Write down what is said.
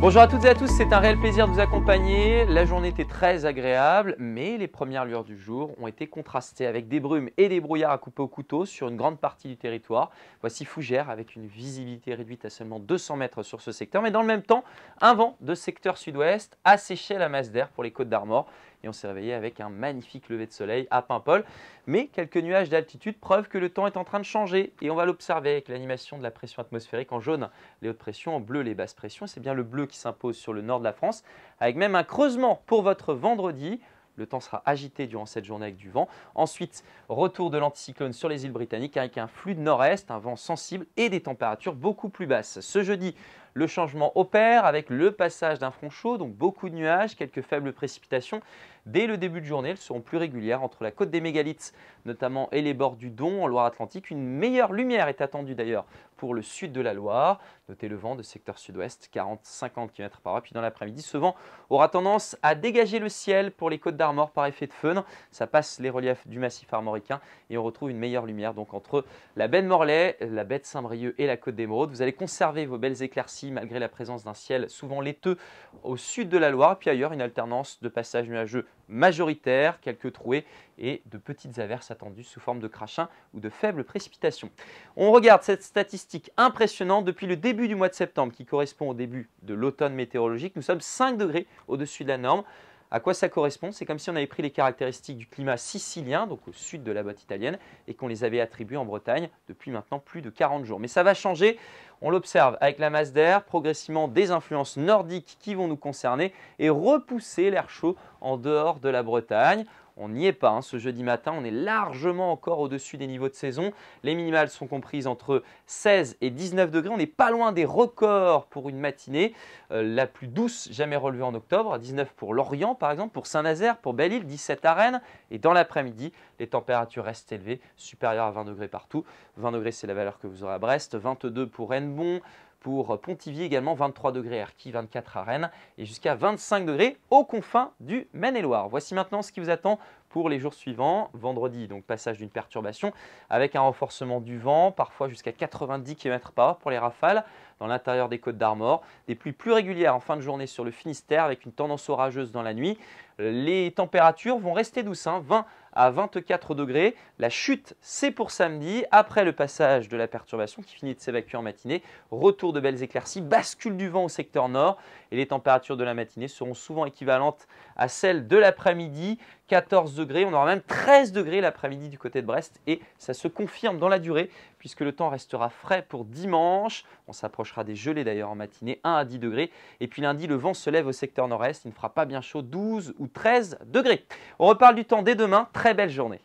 Bonjour à toutes et à tous, c'est un réel plaisir de vous accompagner. La journée était très agréable, mais les premières lueurs du jour ont été contrastées avec des brumes et des brouillards à couper au couteau sur une grande partie du territoire. Voici Fougères avec une visibilité réduite à seulement 200 mètres sur ce secteur, mais dans le même temps, un vent de secteur sud-ouest a séché la masse d'air pour les côtes d'Armor et on s'est réveillé avec un magnifique lever de soleil à Paimpol. Mais quelques nuages d'altitude, preuve que le temps est en train de changer et on va l'observer avec l'animation de la pression atmosphérique en jaune, les hautes pressions, en bleu, les basses pressions. C'est bien le bleu qui s'impose sur le nord de la France, avec même un creusement pour votre vendredi. Le temps sera agité durant cette journée avec du vent. Ensuite, retour de l'anticyclone sur les îles britanniques avec un flux de nord-est, un vent sensible et des températures beaucoup plus basses. Ce jeudi, le changement opère avec le passage d'un front chaud, donc beaucoup de nuages, quelques faibles précipitations. Dès le début de journée, elles seront plus régulières entre la côte des mégalithes, notamment, et les bords du Don en Loire-Atlantique. Une meilleure lumière est attendue d'ailleurs pour le sud de la Loire. Notez le vent de secteur sud-ouest, 40-50 km par heure. Puis dans l'après-midi, ce vent aura tendance à dégager le ciel pour les côtes d'Armor par effet de feune. Ça passe les reliefs du massif armoricain et on retrouve une meilleure lumière donc entre la baie de Morlaix, la baie de Saint-Brieuc et la côte d'Émeraude. Vous allez conserver vos belles éclaircies malgré la présence d'un ciel souvent laiteux au sud de la Loire, puis ailleurs une alternance de passages nuageux majoritaires, quelques trouées et de petites averses attendues sous forme de crachins ou de faibles précipitations. On regarde cette statistique impressionnante depuis le début du mois de septembre qui correspond au début de l'automne météorologique. Nous sommes 5 degrés au-dessus de la norme. À quoi ça correspond C'est comme si on avait pris les caractéristiques du climat sicilien, donc au sud de la botte italienne, et qu'on les avait attribuées en Bretagne depuis maintenant plus de 40 jours. Mais ça va changer, on l'observe avec la masse d'air, progressivement des influences nordiques qui vont nous concerner et repousser l'air chaud en dehors de la Bretagne. On n'y est pas hein. ce jeudi matin, on est largement encore au-dessus des niveaux de saison. Les minimales sont comprises entre 16 et 19 degrés. On n'est pas loin des records pour une matinée, euh, la plus douce jamais relevée en octobre. 19 pour Lorient par exemple, pour Saint-Nazaire, pour Belle-Île, 17 à Rennes. Et dans l'après-midi, les températures restent élevées, supérieures à 20 degrés partout. 20 degrés c'est la valeur que vous aurez à Brest, 22 pour Rennes-Bon, pour Pontivy également 23 degrés à 24 à Rennes et jusqu'à 25 degrés aux confins du Maine-et-Loire. Voici maintenant ce qui vous attend pour les jours suivants. Vendredi, donc passage d'une perturbation avec un renforcement du vent, parfois jusqu'à 90 km par heure pour les rafales dans l'intérieur des côtes d'Armor. Des pluies plus régulières en fin de journée sur le Finistère avec une tendance orageuse dans la nuit. Les températures vont rester douces, 20 hein à 24 degrés. La chute, c'est pour samedi, après le passage de la perturbation qui finit de s'évacuer en matinée. Retour de belles éclaircies, bascule du vent au secteur nord et les températures de la matinée seront souvent équivalentes à celles de l'après-midi. 14 degrés, on aura même 13 degrés l'après-midi du côté de Brest et ça se confirme dans la durée puisque le temps restera frais pour dimanche. On s'approchera des gelées d'ailleurs en matinée, 1 à 10 degrés. Et puis lundi, le vent se lève au secteur nord-est, il ne fera pas bien chaud, 12 ou 13 degrés. On reparle du temps dès demain, très belle journée.